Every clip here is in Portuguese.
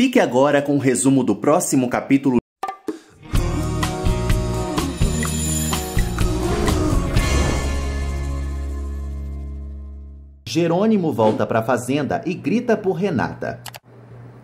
Fique agora com o um resumo do próximo capítulo. Jerônimo volta para a fazenda e grita por Renata.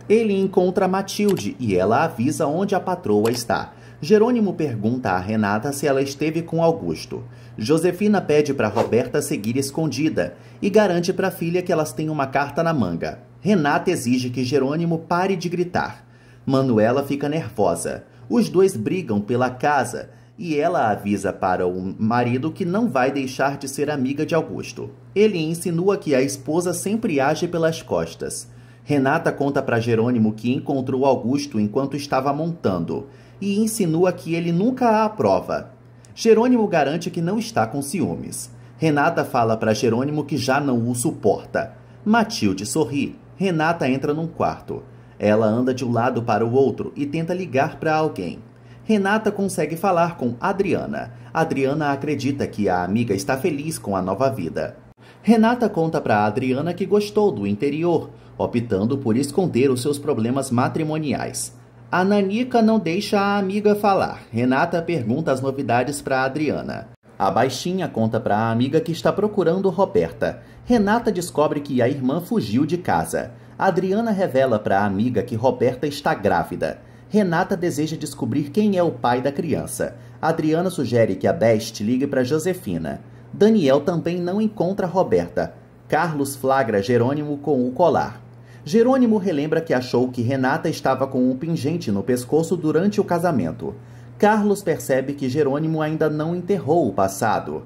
Ele encontra Matilde e ela avisa onde a patroa está. Jerônimo pergunta a Renata se ela esteve com Augusto. Josefina pede para Roberta seguir escondida e garante para a filha que elas têm uma carta na manga. Renata exige que Jerônimo pare de gritar. Manuela fica nervosa. Os dois brigam pela casa e ela avisa para o marido que não vai deixar de ser amiga de Augusto. Ele insinua que a esposa sempre age pelas costas. Renata conta para Jerônimo que encontrou Augusto enquanto estava montando e insinua que ele nunca a aprova. Jerônimo garante que não está com ciúmes. Renata fala para Jerônimo que já não o suporta. Matilde sorri Renata entra num quarto. Ela anda de um lado para o outro e tenta ligar para alguém. Renata consegue falar com Adriana. Adriana acredita que a amiga está feliz com a nova vida. Renata conta para Adriana que gostou do interior, optando por esconder os seus problemas matrimoniais. A Nanica não deixa a amiga falar. Renata pergunta as novidades para Adriana. A baixinha conta para a amiga que está procurando Roberta. Renata descobre que a irmã fugiu de casa. Adriana revela para a amiga que Roberta está grávida. Renata deseja descobrir quem é o pai da criança. Adriana sugere que a Best ligue para Josefina. Daniel também não encontra Roberta. Carlos flagra Jerônimo com o colar. Jerônimo relembra que achou que Renata estava com um pingente no pescoço durante o casamento. Carlos percebe que Jerônimo ainda não enterrou o passado.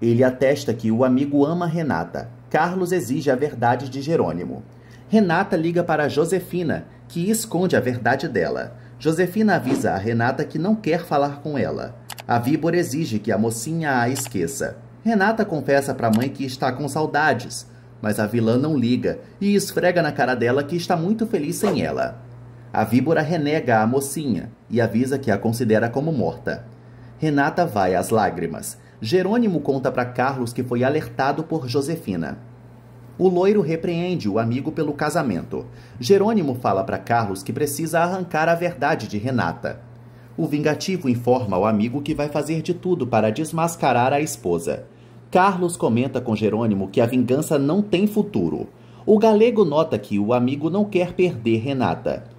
Ele atesta que o amigo ama Renata. Carlos exige a verdade de Jerônimo. Renata liga para Josefina, que esconde a verdade dela. Josefina avisa a Renata que não quer falar com ela. A víbora exige que a mocinha a esqueça. Renata confessa para a mãe que está com saudades, mas a vilã não liga e esfrega na cara dela que está muito feliz sem ela. A víbora renega a mocinha e avisa que a considera como morta. Renata vai às lágrimas. Jerônimo conta para Carlos que foi alertado por Josefina. O loiro repreende o amigo pelo casamento. Jerônimo fala para Carlos que precisa arrancar a verdade de Renata. O vingativo informa ao amigo que vai fazer de tudo para desmascarar a esposa. Carlos comenta com Jerônimo que a vingança não tem futuro. O galego nota que o amigo não quer perder Renata.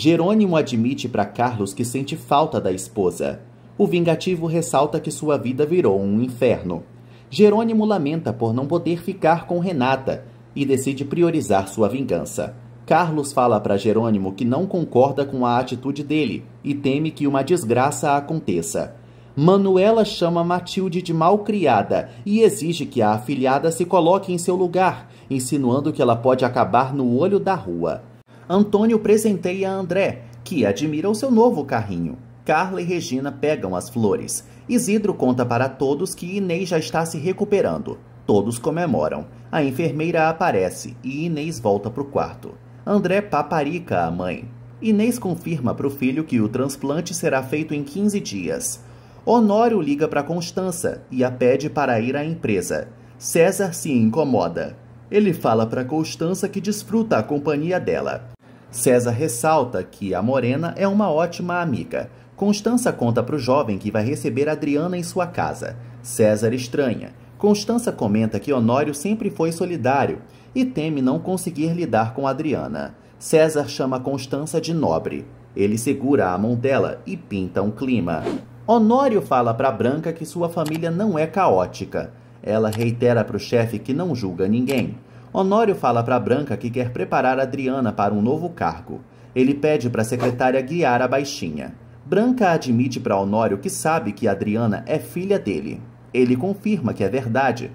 Jerônimo admite para Carlos que sente falta da esposa. O vingativo ressalta que sua vida virou um inferno. Jerônimo lamenta por não poder ficar com Renata e decide priorizar sua vingança. Carlos fala para Jerônimo que não concorda com a atitude dele e teme que uma desgraça aconteça. Manuela chama Matilde de malcriada e exige que a afilhada se coloque em seu lugar, insinuando que ela pode acabar no olho da rua. Antônio presenteia André, que admira o seu novo carrinho. Carla e Regina pegam as flores. Isidro conta para todos que Inês já está se recuperando. Todos comemoram. A enfermeira aparece e Inês volta para o quarto. André paparica a mãe. Inês confirma para o filho que o transplante será feito em 15 dias. Honório liga para Constança e a pede para ir à empresa. César se incomoda. Ele fala para Constança que desfruta a companhia dela. César ressalta que a Morena é uma ótima amiga. Constança conta para o jovem que vai receber Adriana em sua casa. César estranha. Constança comenta que Honório sempre foi solidário e teme não conseguir lidar com Adriana. César chama Constança de nobre. Ele segura a mão dela e pinta um clima. Honório fala para Branca que sua família não é caótica. Ela reitera para o chefe que não julga ninguém. Honório fala para Branca que quer preparar Adriana para um novo cargo. Ele pede para a secretária guiar a baixinha. Branca admite para Honório que sabe que Adriana é filha dele. Ele confirma que é verdade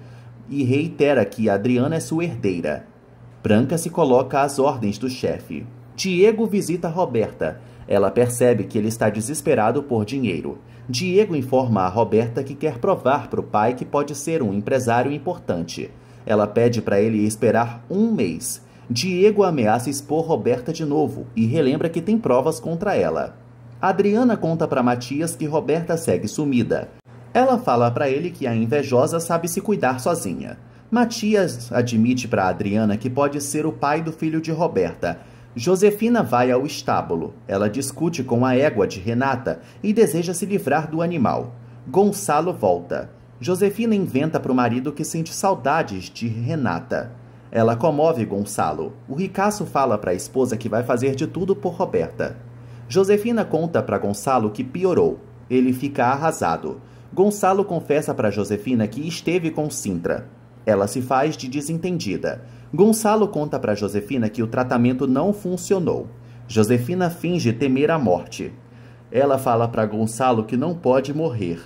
e reitera que Adriana é sua herdeira. Branca se coloca às ordens do chefe. Diego visita Roberta. Ela percebe que ele está desesperado por dinheiro. Diego informa a Roberta que quer provar para o pai que pode ser um empresário importante. Ela pede para ele esperar um mês. Diego ameaça expor Roberta de novo e relembra que tem provas contra ela. Adriana conta para Matias que Roberta segue sumida. Ela fala para ele que a invejosa sabe se cuidar sozinha. Matias admite para Adriana que pode ser o pai do filho de Roberta. Josefina vai ao estábulo. Ela discute com a égua de Renata e deseja se livrar do animal. Gonçalo volta. Josefina inventa para o marido que sente saudades de Renata. Ela comove Gonçalo. O ricaço fala para a esposa que vai fazer de tudo por Roberta. Josefina conta para Gonçalo que piorou. Ele fica arrasado. Gonçalo confessa para Josefina que esteve com Sintra. Ela se faz de desentendida. Gonçalo conta para Josefina que o tratamento não funcionou. Josefina finge temer a morte. Ela fala para Gonçalo que não pode morrer.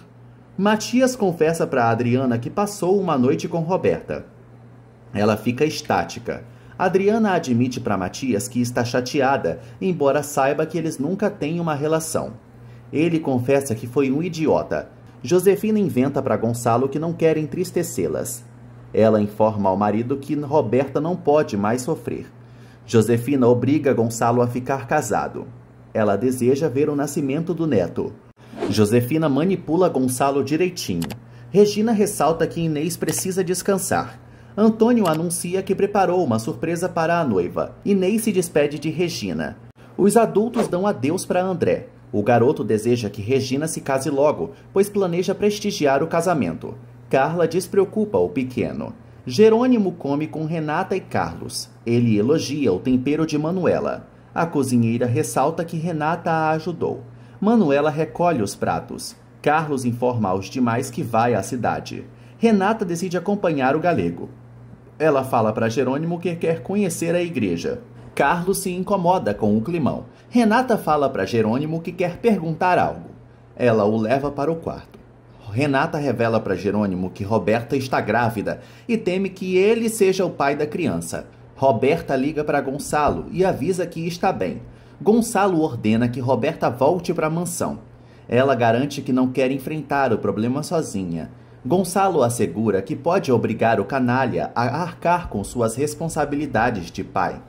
Matias confessa para Adriana que passou uma noite com Roberta. Ela fica estática. Adriana admite para Matias que está chateada, embora saiba que eles nunca têm uma relação. Ele confessa que foi um idiota. Josefina inventa para Gonçalo que não quer entristecê-las. Ela informa ao marido que Roberta não pode mais sofrer. Josefina obriga Gonçalo a ficar casado. Ela deseja ver o nascimento do neto. Josefina manipula Gonçalo direitinho. Regina ressalta que Inês precisa descansar. Antônio anuncia que preparou uma surpresa para a noiva. Inês se despede de Regina. Os adultos dão adeus para André. O garoto deseja que Regina se case logo, pois planeja prestigiar o casamento. Carla despreocupa o pequeno. Jerônimo come com Renata e Carlos. Ele elogia o tempero de Manuela. A cozinheira ressalta que Renata a ajudou. Manuela recolhe os pratos. Carlos informa aos demais que vai à cidade. Renata decide acompanhar o galego. Ela fala para Jerônimo que quer conhecer a igreja. Carlos se incomoda com o climão. Renata fala para Jerônimo que quer perguntar algo. Ela o leva para o quarto. Renata revela para Jerônimo que Roberta está grávida e teme que ele seja o pai da criança. Roberta liga para Gonçalo e avisa que está bem. Gonçalo ordena que Roberta volte para a mansão. Ela garante que não quer enfrentar o problema sozinha. Gonçalo assegura que pode obrigar o canalha a arcar com suas responsabilidades de pai.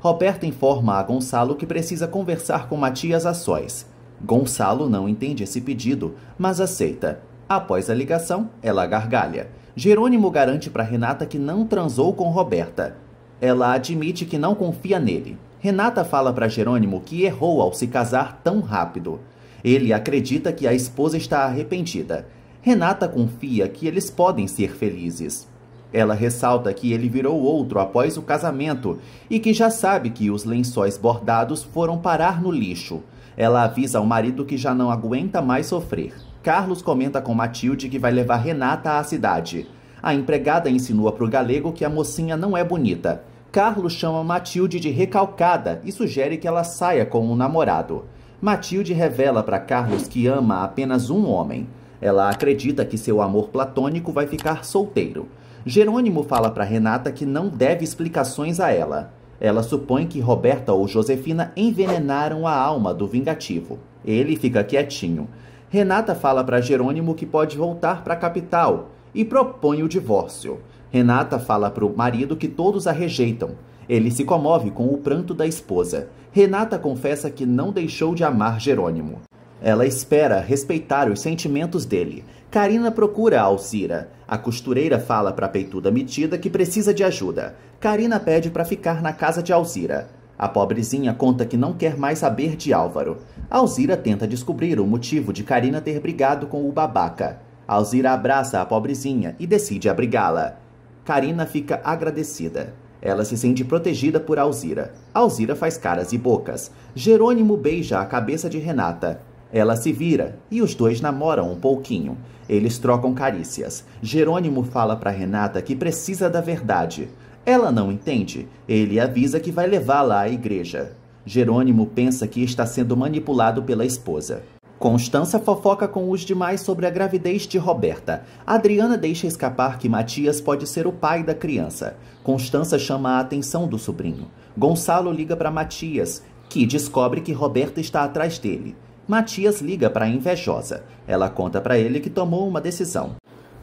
Roberta informa a Gonçalo que precisa conversar com Matias a sós. Gonçalo não entende esse pedido, mas aceita. Após a ligação, ela gargalha. Jerônimo garante para Renata que não transou com Roberta. Ela admite que não confia nele. Renata fala para Jerônimo que errou ao se casar tão rápido. Ele acredita que a esposa está arrependida. Renata confia que eles podem ser felizes. Ela ressalta que ele virou outro após o casamento e que já sabe que os lençóis bordados foram parar no lixo. Ela avisa ao marido que já não aguenta mais sofrer. Carlos comenta com Matilde que vai levar Renata à cidade. A empregada insinua para o galego que a mocinha não é bonita. Carlos chama Matilde de recalcada e sugere que ela saia com um namorado. Matilde revela para Carlos que ama apenas um homem. Ela acredita que seu amor platônico vai ficar solteiro. Jerônimo fala para Renata que não deve explicações a ela. Ela supõe que Roberta ou Josefina envenenaram a alma do vingativo. Ele fica quietinho. Renata fala para Jerônimo que pode voltar para a capital e propõe o divórcio. Renata fala para o marido que todos a rejeitam. Ele se comove com o pranto da esposa. Renata confessa que não deixou de amar Jerônimo. Ela espera respeitar os sentimentos dele. Karina procura a Alcira. A costureira fala para a peituda metida que precisa de ajuda. Karina pede para ficar na casa de Alcira. A pobrezinha conta que não quer mais saber de Álvaro. Alzira tenta descobrir o motivo de Karina ter brigado com o babaca. Alzira abraça a pobrezinha e decide abrigá-la. Karina fica agradecida. Ela se sente protegida por Alzira. Alzira faz caras e bocas. Jerônimo beija a cabeça de Renata. Ela se vira e os dois namoram um pouquinho. Eles trocam carícias. Jerônimo fala para Renata que precisa da verdade. Ela não entende. Ele avisa que vai levá-la à igreja. Jerônimo pensa que está sendo manipulado pela esposa. Constança fofoca com os demais sobre a gravidez de Roberta. Adriana deixa escapar que Matias pode ser o pai da criança. Constança chama a atenção do sobrinho. Gonçalo liga para Matias, que descobre que Roberta está atrás dele. Matias liga para a invejosa. Ela conta para ele que tomou uma decisão.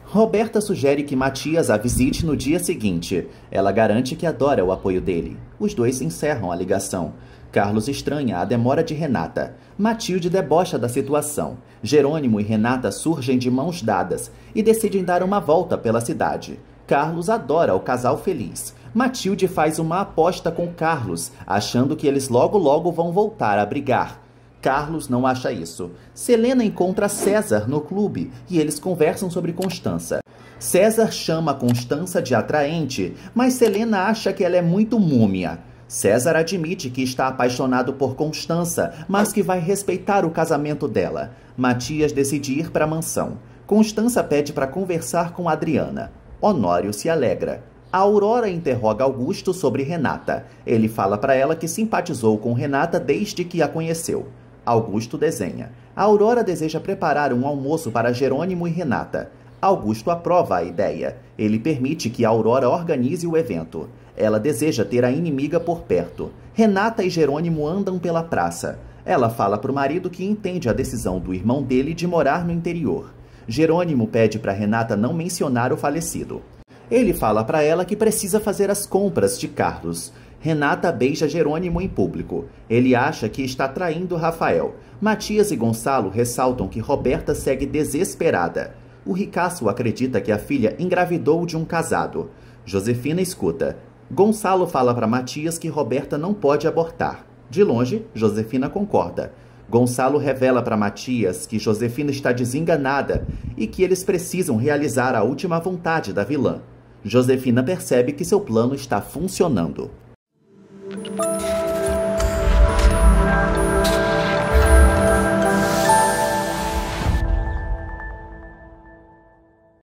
Roberta sugere que Matias a visite no dia seguinte. Ela garante que adora o apoio dele. Os dois encerram a ligação. Carlos estranha a demora de Renata. Matilde debocha da situação. Jerônimo e Renata surgem de mãos dadas e decidem dar uma volta pela cidade. Carlos adora o casal feliz. Matilde faz uma aposta com Carlos, achando que eles logo logo vão voltar a brigar. Carlos não acha isso. Selena encontra César no clube e eles conversam sobre Constança. César chama Constança de atraente, mas Selena acha que ela é muito múmia. César admite que está apaixonado por Constança, mas que vai respeitar o casamento dela. Matias decide ir para a mansão. Constança pede para conversar com Adriana. Honório se alegra. A Aurora interroga Augusto sobre Renata. Ele fala para ela que simpatizou com Renata desde que a conheceu. Augusto desenha. A Aurora deseja preparar um almoço para Jerônimo e Renata. Augusto aprova a ideia. Ele permite que a Aurora organize o evento. Ela deseja ter a inimiga por perto. Renata e Jerônimo andam pela praça. Ela fala para o marido que entende a decisão do irmão dele de morar no interior. Jerônimo pede para Renata não mencionar o falecido. Ele fala para ela que precisa fazer as compras de Carlos. Renata beija Jerônimo em público. Ele acha que está traindo Rafael. Matias e Gonçalo ressaltam que Roberta segue desesperada. O ricaço acredita que a filha engravidou de um casado. Josefina escuta. Gonçalo fala para Matias que Roberta não pode abortar. De longe, Josefina concorda. Gonçalo revela para Matias que Josefina está desenganada e que eles precisam realizar a última vontade da vilã. Josefina percebe que seu plano está funcionando.